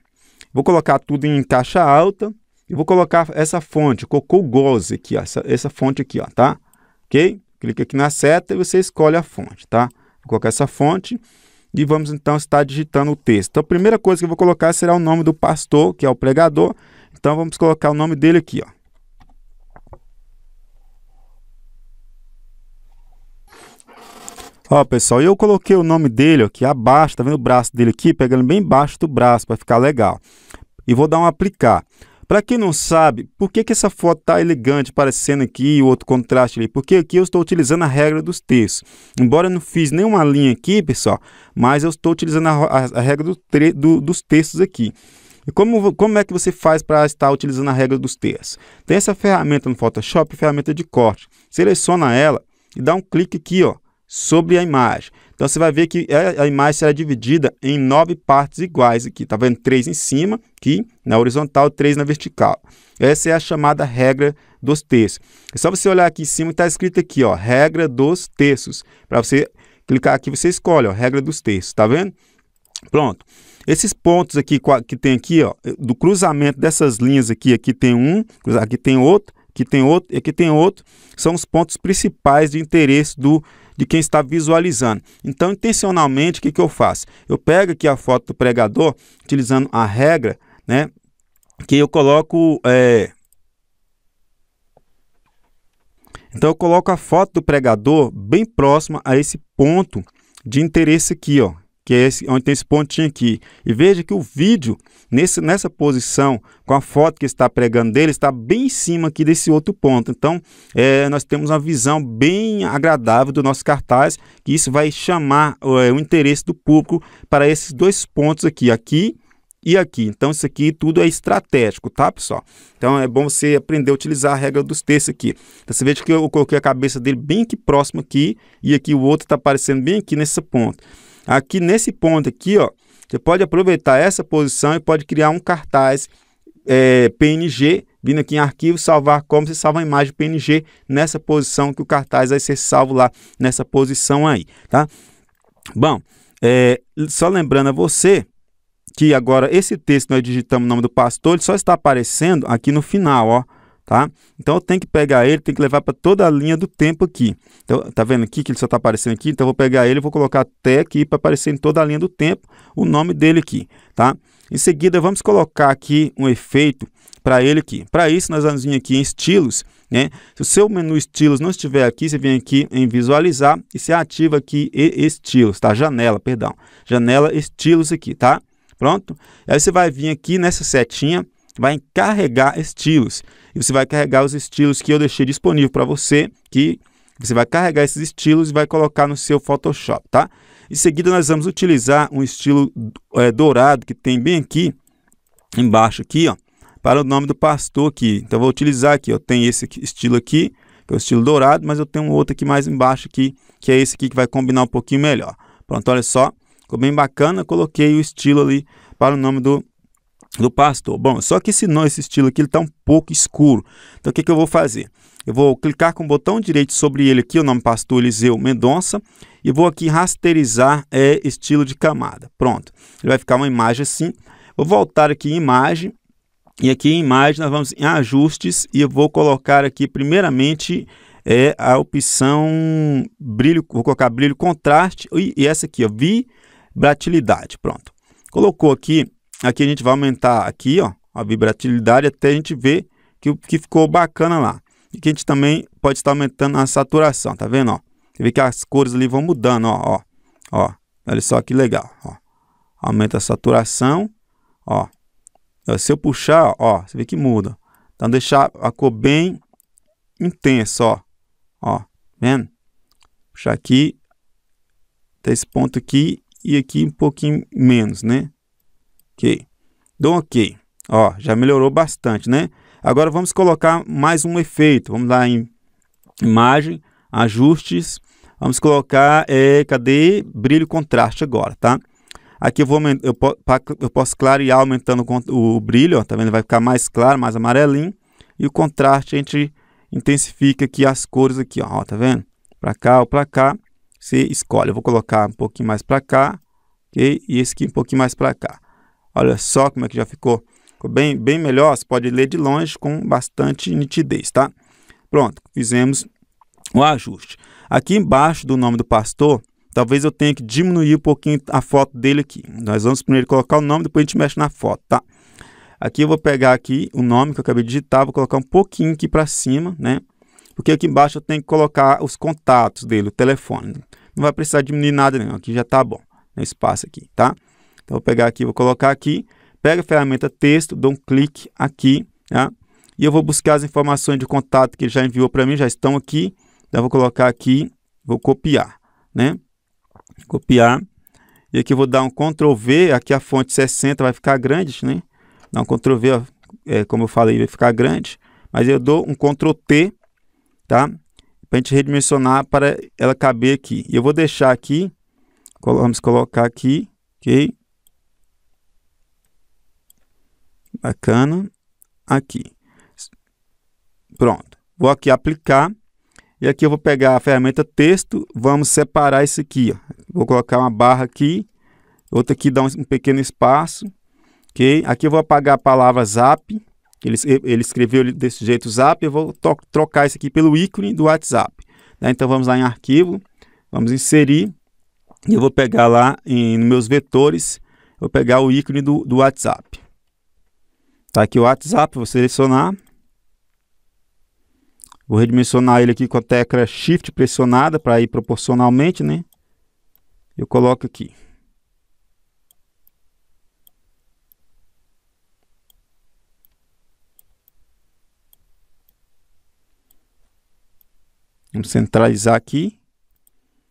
Vou colocar tudo em caixa alta e vou colocar essa fonte, Cocô Gose aqui, ó, essa, essa fonte aqui, ó, tá? Ok? Clica aqui na seta e você escolhe a fonte, tá? Vou colocar essa fonte e vamos então estar digitando o texto. Então, a primeira coisa que eu vou colocar será o nome do pastor, que é o pregador. Então, vamos colocar o nome dele aqui, ó. Ó, pessoal, eu coloquei o nome dele aqui abaixo, tá vendo o braço dele aqui? Pegando bem baixo do braço para ficar legal. E vou dar um aplicar. Para quem não sabe, por que, que essa foto está elegante parecendo aqui e outro contraste ali? Porque aqui eu estou utilizando a regra dos terços. Embora eu não fiz nenhuma linha aqui, pessoal, mas eu estou utilizando a, a, a regra do tre, do, dos terços aqui. E como, como é que você faz para estar utilizando a regra dos terços? Tem essa ferramenta no Photoshop, ferramenta de corte. Seleciona ela e dá um clique aqui, ó sobre a imagem. Então você vai ver que é, a imagem será dividida em nove partes iguais aqui. Tá vendo? Três em cima, aqui na horizontal, três na vertical. Essa é a chamada regra dos terços. É só você olhar aqui em cima que está escrito aqui, ó, regra dos terços. Para você clicar aqui, você escolhe, ó, regra dos terços. Tá vendo? Pronto. Esses pontos aqui que tem aqui, ó, do cruzamento dessas linhas aqui, aqui tem um, aqui tem outro, aqui tem outro e aqui tem outro, são os pontos principais de interesse do de quem está visualizando. Então, intencionalmente, o que, que eu faço? Eu pego aqui a foto do pregador, utilizando a regra, né? Que eu coloco. É... Então, eu coloco a foto do pregador bem próxima a esse ponto de interesse aqui, ó, que é esse, onde tem esse pontinho aqui. E veja que o vídeo, nesse, nessa posição, com a foto que está pregando dele, está bem em cima aqui desse outro ponto. Então, é, nós temos uma visão bem agradável do nosso cartaz, que isso vai chamar é, o interesse do público para esses dois pontos aqui, aqui e aqui. Então, isso aqui tudo é estratégico, tá, pessoal? Então, é bom você aprender a utilizar a regra dos textos aqui. Então, você veja que eu coloquei a cabeça dele bem aqui próximo aqui, e aqui o outro está aparecendo bem aqui nesse ponto. Aqui nesse ponto aqui, ó, você pode aproveitar essa posição e pode criar um cartaz é, PNG, vindo aqui em arquivo, salvar como, você salva a imagem PNG nessa posição que o cartaz vai ser salvo lá nessa posição aí, tá? Bom, é, só lembrando a você que agora esse texto nós digitamos o nome do pastor, ele só está aparecendo aqui no final, ó tá? Então eu tenho que pegar ele, tenho que levar para toda a linha do tempo aqui. Então, tá vendo aqui que ele só está aparecendo aqui? Então eu vou pegar ele e vou colocar até aqui para aparecer em toda a linha do tempo o nome dele aqui, tá? Em seguida, vamos colocar aqui um efeito para ele aqui. Para isso, nós vamos vir aqui em estilos, né? Se o seu menu estilos não estiver aqui, você vem aqui em visualizar e se ativa aqui estilos, tá? Janela, perdão. Janela estilos aqui, tá? Pronto? Aí você vai vir aqui nessa setinha, vai carregar estilos. E você vai carregar os estilos que eu deixei disponível para você, que você vai carregar esses estilos e vai colocar no seu Photoshop, tá? Em seguida, nós vamos utilizar um estilo é, dourado que tem bem aqui, embaixo aqui, ó, para o nome do pastor aqui. Então, vou utilizar aqui, ó, tem esse estilo aqui, que é o estilo dourado, mas eu tenho um outro aqui mais embaixo aqui, que é esse aqui que vai combinar um pouquinho melhor. Pronto, olha só, ficou bem bacana, coloquei o estilo ali para o nome do do pastor. Bom, só que esse não, esse estilo aqui, ele está um pouco escuro. Então, o que, que eu vou fazer? Eu vou clicar com o botão direito sobre ele aqui, o nome pastor Eliseu Mendonça, e vou aqui rasterizar é, estilo de camada. Pronto, ele vai ficar uma imagem assim. Vou voltar aqui em imagem, e aqui em imagem nós vamos em ajustes, e eu vou colocar aqui primeiramente é a opção brilho, vou colocar brilho contraste, e, e essa aqui, ó, vibratilidade, pronto. Colocou aqui Aqui a gente vai aumentar aqui, ó, a vibratilidade até a gente ver que, que ficou bacana lá. E que a gente também pode estar aumentando a saturação, tá vendo, ó? Você vê que as cores ali vão mudando, ó, ó, ó. Olha só que legal, ó. Aumenta a saturação, ó. Se eu puxar, ó, você vê que muda. Então, deixar a cor bem intensa, ó. Ó, vendo? Puxar aqui, até esse ponto aqui e aqui um pouquinho menos, né? ok. Dou ok. Ó, já melhorou bastante, né? Agora vamos colocar mais um efeito. Vamos lá em imagem, ajustes. Vamos colocar, é, cadê? Brilho contraste agora, tá? Aqui eu, vou, eu, eu posso clarear aumentando o, o brilho, ó, tá vendo? Vai ficar mais claro, mais amarelinho. E o contraste a gente intensifica aqui as cores aqui, ó, ó tá vendo? Pra cá ou pra cá, você escolhe. Eu vou colocar um pouquinho mais pra cá, ok? E esse aqui um pouquinho mais pra cá. Olha só como é que já ficou. Ficou bem, bem melhor, você pode ler de longe com bastante nitidez, tá? Pronto, fizemos o ajuste. Aqui embaixo do nome do pastor, talvez eu tenha que diminuir um pouquinho a foto dele aqui. Nós vamos primeiro colocar o nome, depois a gente mexe na foto, tá? Aqui eu vou pegar aqui o nome que eu acabei de digitar, vou colocar um pouquinho aqui para cima, né? Porque aqui embaixo eu tenho que colocar os contatos dele, o telefone. Não vai precisar diminuir nada não, aqui já tá bom, no né, espaço aqui, tá? Então, vou pegar aqui, vou colocar aqui, pego a ferramenta texto, dou um clique aqui, tá? e eu vou buscar as informações de contato que ele já enviou para mim, já estão aqui. Então, vou colocar aqui, vou copiar, né? Copiar. E aqui vou dar um Ctrl V, aqui a fonte 60 vai ficar grande, né? Dá um Ctrl V, ó, é, como eu falei, vai ficar grande. Mas eu dou um Ctrl T, tá? Para a gente redimensionar para ela caber aqui. E eu vou deixar aqui, vamos colocar aqui, ok? Bacana. Aqui. Pronto. Vou aqui aplicar. E aqui eu vou pegar a ferramenta texto. Vamos separar isso aqui. Ó. Vou colocar uma barra aqui. Outra aqui dá um, um pequeno espaço. Ok? Aqui eu vou apagar a palavra zap. Ele, ele escreveu desse jeito zap. Eu vou trocar isso aqui pelo ícone do WhatsApp. Né? Então vamos lá em arquivo. Vamos inserir. E eu vou pegar lá em meus vetores. Vou pegar o ícone do, do WhatsApp. Tá aqui o WhatsApp, vou selecionar. Vou redimensionar ele aqui com a tecla Shift pressionada para ir proporcionalmente, né? Eu coloco aqui. Vamos centralizar aqui.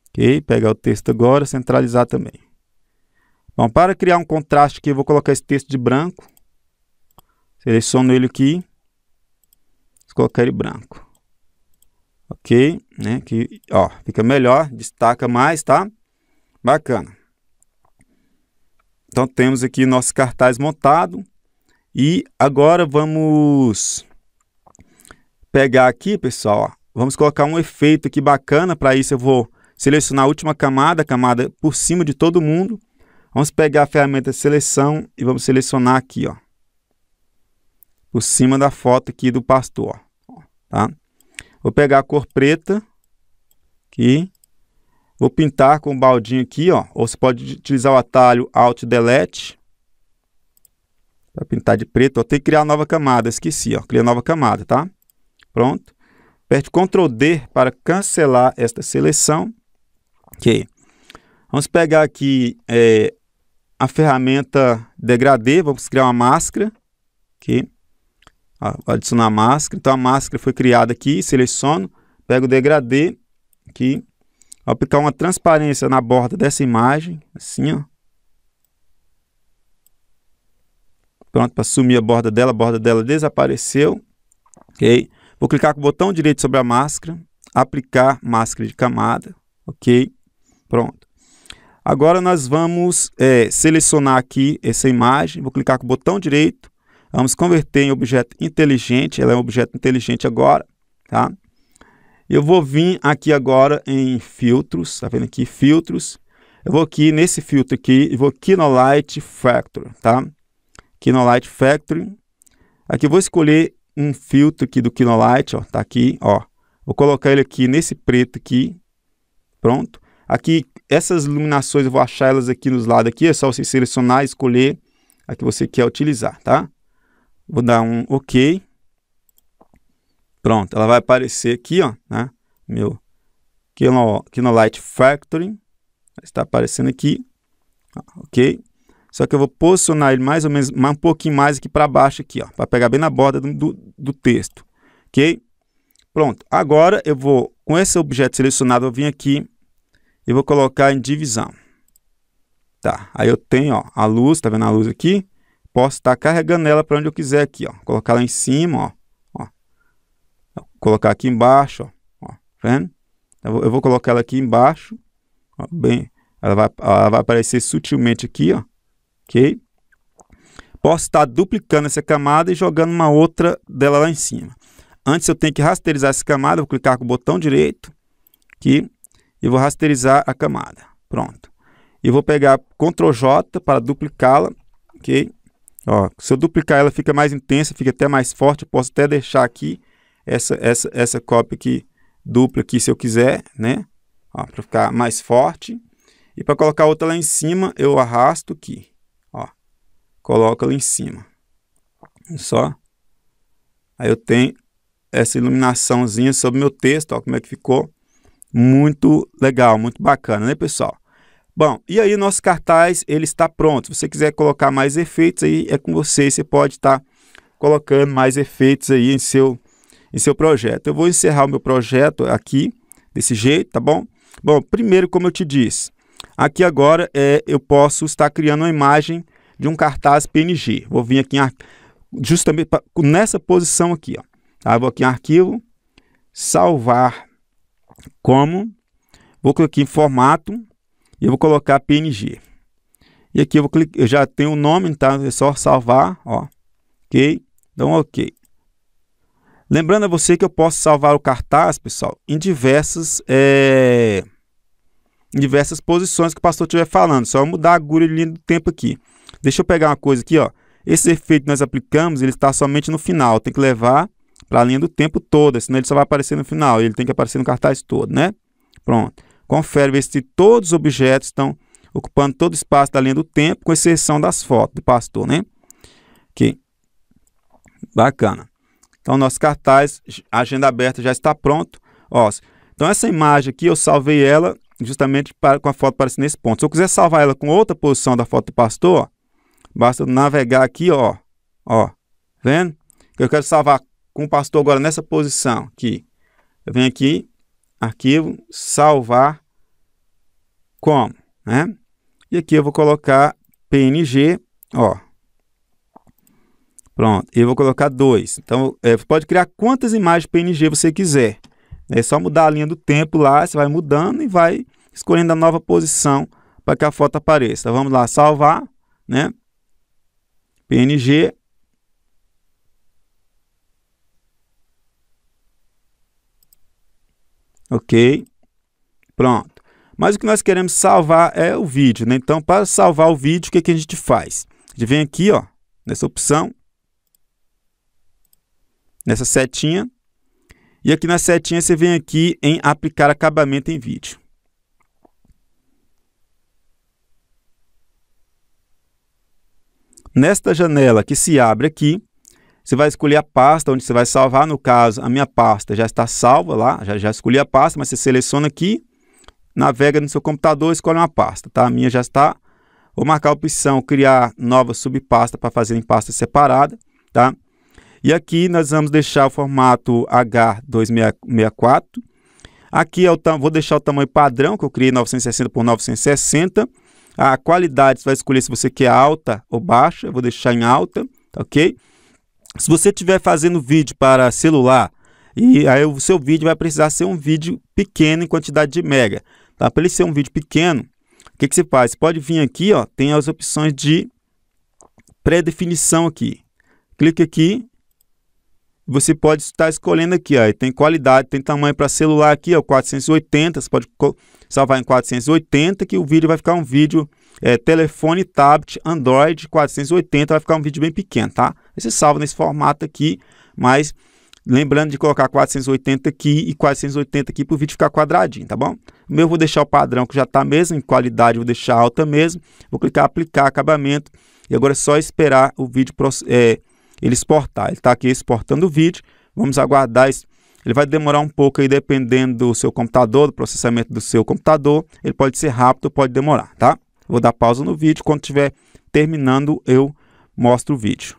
Ok, pegar o texto agora, centralizar também. Bom, para criar um contraste aqui, eu vou colocar esse texto de branco. Seleciono ele aqui. Colocar ele branco. Ok, né? Que ó, fica melhor, destaca mais, tá? Bacana. Então temos aqui nosso cartaz montado e agora vamos pegar aqui, pessoal, ó, vamos colocar um efeito aqui bacana, para isso eu vou selecionar a última camada, a camada por cima de todo mundo. Vamos pegar a ferramenta seleção e vamos selecionar aqui, ó por cima da foto aqui do pastor, ó, tá? Vou pegar a cor preta aqui, vou pintar com o baldinho aqui, ó, ou você pode utilizar o atalho Alt Delete para pintar de preto, ó, tem que criar nova camada, esqueci, ó, criar nova camada, tá? Pronto. Aperte Ctrl D para cancelar esta seleção. Ok. Vamos pegar aqui é, a ferramenta degradê, vamos criar uma máscara. Okay adicionar a máscara. Então a máscara foi criada aqui, seleciono, pego o degradê aqui, vou aplicar uma transparência na borda dessa imagem, assim, ó. Pronto, para sumir a borda dela, a borda dela desapareceu. OK? Vou clicar com o botão direito sobre a máscara, aplicar máscara de camada, OK? Pronto. Agora nós vamos é, selecionar aqui essa imagem, vou clicar com o botão direito, Vamos converter em objeto inteligente. Ela é um objeto inteligente agora, tá? Eu vou vir aqui agora em filtros, tá vendo aqui? Filtros. Eu vou aqui nesse filtro aqui e vou aqui no Light Factory, tá? Light Factory. Aqui eu vou escolher um filtro aqui do Kinolight, ó, tá aqui, ó. Vou colocar ele aqui nesse preto aqui. Pronto. Aqui essas iluminações eu vou achar elas aqui nos lados aqui, é só você selecionar, escolher a que você quer utilizar, tá? Vou dar um OK. Pronto, ela vai aparecer aqui, ó, né? Meu Light Factory. Está aparecendo aqui. Ok. Só que eu vou posicionar ele mais ou menos mais, um pouquinho mais aqui para baixo aqui, ó. Para pegar bem na borda do, do, do texto. Ok? Pronto. Agora eu vou, com esse objeto selecionado, eu vim aqui e vou colocar em divisão. Tá. Aí eu tenho, ó, a luz. Tá vendo a luz aqui? posso estar carregando ela para onde eu quiser aqui, ó. Colocar lá em cima, ó. ó. Colocar aqui embaixo, ó. ó. Tá vendo? Eu vou, eu vou, colocar ela aqui embaixo, ó, bem. Ela vai, ela vai aparecer sutilmente aqui, ó. Ok? Posso estar duplicando essa camada e jogando uma outra dela lá em cima. Antes eu tenho que rasterizar essa camada, vou clicar com o botão direito aqui e vou rasterizar a camada. Pronto. E vou pegar Ctrl J para duplicá-la, ok? Ó, se eu duplicar ela fica mais intensa, fica até mais forte. Eu posso até deixar aqui essa, essa, essa cópia aqui dupla aqui se eu quiser, né? Para ficar mais forte. E para colocar outra lá em cima, eu arrasto aqui. Ó, coloco lá em cima. Só. Aí eu tenho essa iluminaçãozinha sobre meu texto, ó, como é que ficou. Muito legal, muito bacana, né, pessoal? Bom, e aí nosso cartaz ele está pronto. Se você quiser colocar mais efeitos aí é com você, você pode estar tá colocando mais efeitos aí em seu em seu projeto. Eu vou encerrar o meu projeto aqui desse jeito, tá bom? Bom, primeiro como eu te disse, aqui agora é eu posso estar criando uma imagem de um cartaz PNG. Vou vir aqui em justamente pra, nessa posição aqui, ó. Tá? Vou aqui em arquivo, salvar como, vou clicar em formato eu vou colocar PNG. E aqui eu vou clicar, eu já tenho o um nome, tá? É só salvar, ó. OK? Então OK. Lembrando a você que eu posso salvar o cartaz, pessoal, em diversas é... em diversas posições que o pastor estiver falando. Só mudar a agulha de linha do tempo aqui. Deixa eu pegar uma coisa aqui, ó. Esse efeito que nós aplicamos, ele está somente no final. Tem que levar para a linha do tempo toda, senão ele só vai aparecer no final. Ele tem que aparecer no cartaz todo, né? Pronto. Confere ver se todos os objetos estão ocupando todo o espaço da linha do tempo, com exceção das fotos do pastor, né? Aqui. Bacana. Então, nosso cartaz, agenda aberta, já está pronto. Ó, então, essa imagem aqui, eu salvei ela justamente para, com a foto aparecendo nesse ponto. Se eu quiser salvar ela com outra posição da foto do pastor, ó, basta navegar aqui, ó. Ó, vendo? Eu quero salvar com o pastor agora nessa posição aqui. Eu venho aqui, arquivo, salvar como, né? E aqui eu vou colocar PNG, ó. Pronto, eu vou colocar dois. Então, é, pode criar quantas imagens PNG você quiser. É só mudar a linha do tempo lá, você vai mudando e vai escolhendo a nova posição para que a foto apareça. Então, vamos lá, salvar, né? PNG, ok? Pronto. Mas o que nós queremos salvar é o vídeo, né? Então, para salvar o vídeo, o que, é que a gente faz? A gente vem aqui, ó, nessa opção, nessa setinha, e aqui na setinha você vem aqui em aplicar acabamento em vídeo. Nesta janela que se abre aqui, você vai escolher a pasta onde você vai salvar. No caso, a minha pasta já está salva lá, já, já escolhi a pasta, mas você seleciona aqui, navega no seu computador, escolhe uma pasta, tá? A minha já está. Vou marcar a opção criar nova subpasta para fazer em pasta separada, tá? E aqui nós vamos deixar o formato H264. Aqui eu é vou deixar o tamanho padrão que eu criei 960 por 960. A qualidade você vai escolher se você quer alta ou baixa, eu vou deixar em alta, tá ok? Se você estiver fazendo vídeo para celular, e aí o seu vídeo vai precisar ser um vídeo pequeno em quantidade de mega. Tá? Para ele ser um vídeo pequeno, o que, que você faz? Você pode vir aqui, ó, tem as opções de pré-definição aqui. Clique aqui. Você pode estar escolhendo aqui, ó, tem qualidade, tem tamanho para celular aqui, ó, 480, você pode salvar em 480 que o vídeo vai ficar um vídeo é, telefone, tablet, Android 480, vai ficar um vídeo bem pequeno, tá? Você salva nesse formato aqui, mas lembrando de colocar 480 aqui e 480 aqui para o vídeo ficar quadradinho, tá bom? O meu vou deixar o padrão que já está mesmo, em qualidade vou deixar alta mesmo. Vou clicar aplicar acabamento e agora é só esperar o vídeo é, ele exportar. Ele está aqui exportando o vídeo, vamos aguardar isso. Ele vai demorar um pouco aí dependendo do seu computador, do processamento do seu computador. Ele pode ser rápido, pode demorar, tá? Vou dar pausa no vídeo. Quando estiver terminando, eu mostro o vídeo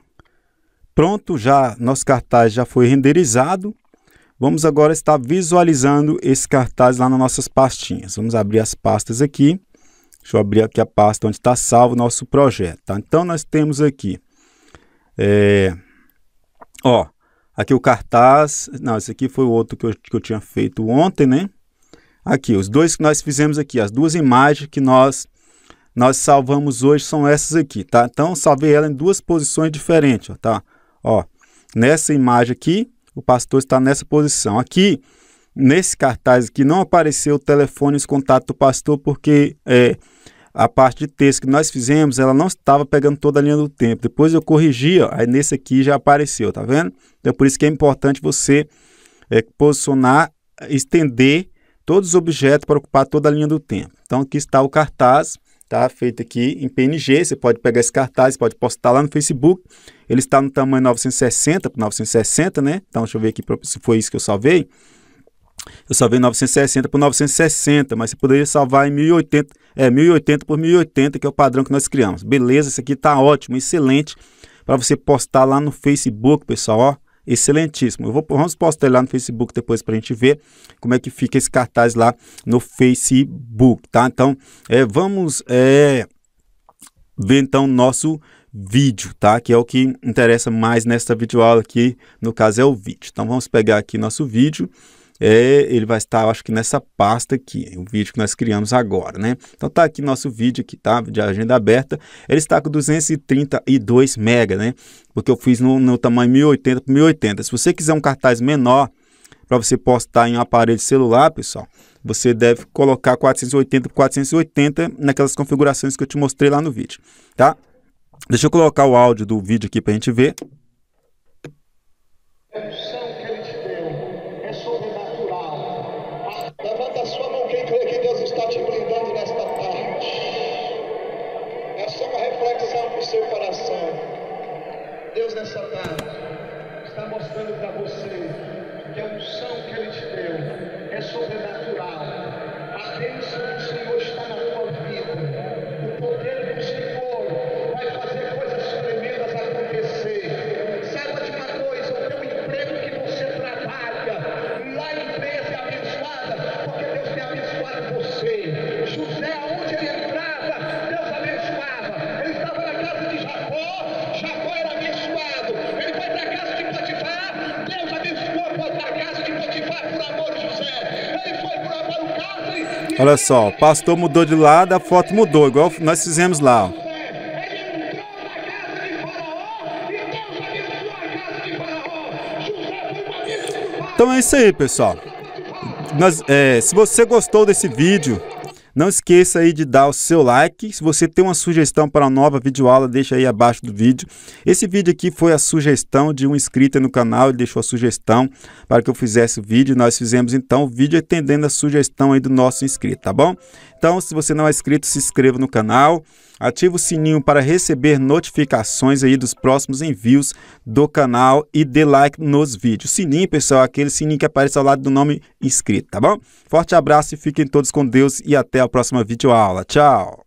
pronto, já nosso cartaz já foi renderizado. Vamos agora estar visualizando esse cartaz lá nas nossas pastinhas. Vamos abrir as pastas aqui. Deixa eu abrir aqui a pasta onde está salvo o nosso projeto. Tá? Então, nós temos aqui... É, ó, aqui o cartaz... Não, esse aqui foi o outro que eu, que eu tinha feito ontem, né? Aqui, os dois que nós fizemos aqui, as duas imagens que nós nós salvamos hoje são essas aqui, tá? Então, salvei ela em duas posições diferentes, ó, tá? Ó, nessa imagem aqui, o pastor está nessa posição. Aqui, nesse cartaz aqui, não apareceu o telefone e os contatos do pastor, porque é, a parte de texto que nós fizemos, ela não estava pegando toda a linha do tempo. Depois eu corrigi, ó, aí nesse aqui já apareceu, tá vendo? Então, por isso que é importante você é, posicionar, estender todos os objetos para ocupar toda a linha do tempo. Então, aqui está o cartaz tá? Feito aqui em PNG, você pode pegar esse cartaz, pode postar lá no Facebook. Ele está no tamanho 960 por 960, né? Então deixa eu ver aqui se foi isso que eu salvei. Eu salvei 960 por 960, mas você poderia salvar em 1080, é 1080 por 1080, que é o padrão que nós criamos. Beleza, isso aqui está ótimo, excelente para você postar lá no Facebook, pessoal, ó excelentíssimo. Eu vou, vamos postar lá no Facebook depois para a gente ver como é que fica esse cartaz lá no Facebook, tá? Então, é, vamos é, ver então nosso vídeo, tá? Que é o que interessa mais nesta videoaula aqui, no caso é o vídeo. Então, vamos pegar aqui nosso vídeo é, ele vai estar, acho que nessa pasta aqui, o vídeo que nós criamos agora, né? Então tá aqui nosso vídeo aqui, tá? De agenda aberta, ele está com 232 mega, né? Porque eu fiz no, no tamanho 1080 por 1080. Se você quiser um cartaz menor para você postar em um aparelho celular, pessoal, você deve colocar 480 por 480 naquelas configurações que eu te mostrei lá no vídeo, tá? Deixa eu colocar o áudio do vídeo aqui para a gente ver. É. nessa tarde está mostrando para você que a unção que Ele te deu é sobrenatural. A bênção do Senhor Olha só, o pastor mudou de lado, a foto mudou, igual nós fizemos lá. Então é isso aí, pessoal. Nós, é, se você gostou desse vídeo, não esqueça aí de dar o seu like. Se você tem uma sugestão para uma nova videoaula, deixa aí abaixo do vídeo. Esse vídeo aqui foi a sugestão de um inscrito no canal, ele deixou a sugestão para que eu fizesse o vídeo. Nós fizemos então o vídeo atendendo a sugestão aí do nosso inscrito, tá bom? Então, se você não é inscrito, se inscreva no canal, ative o sininho para receber notificações aí dos próximos envios do canal e dê like nos vídeos. Sininho, pessoal, aquele sininho que aparece ao lado do nome inscrito, tá bom? Forte abraço e fiquem todos com Deus e até a a próxima videoaula. Tchau!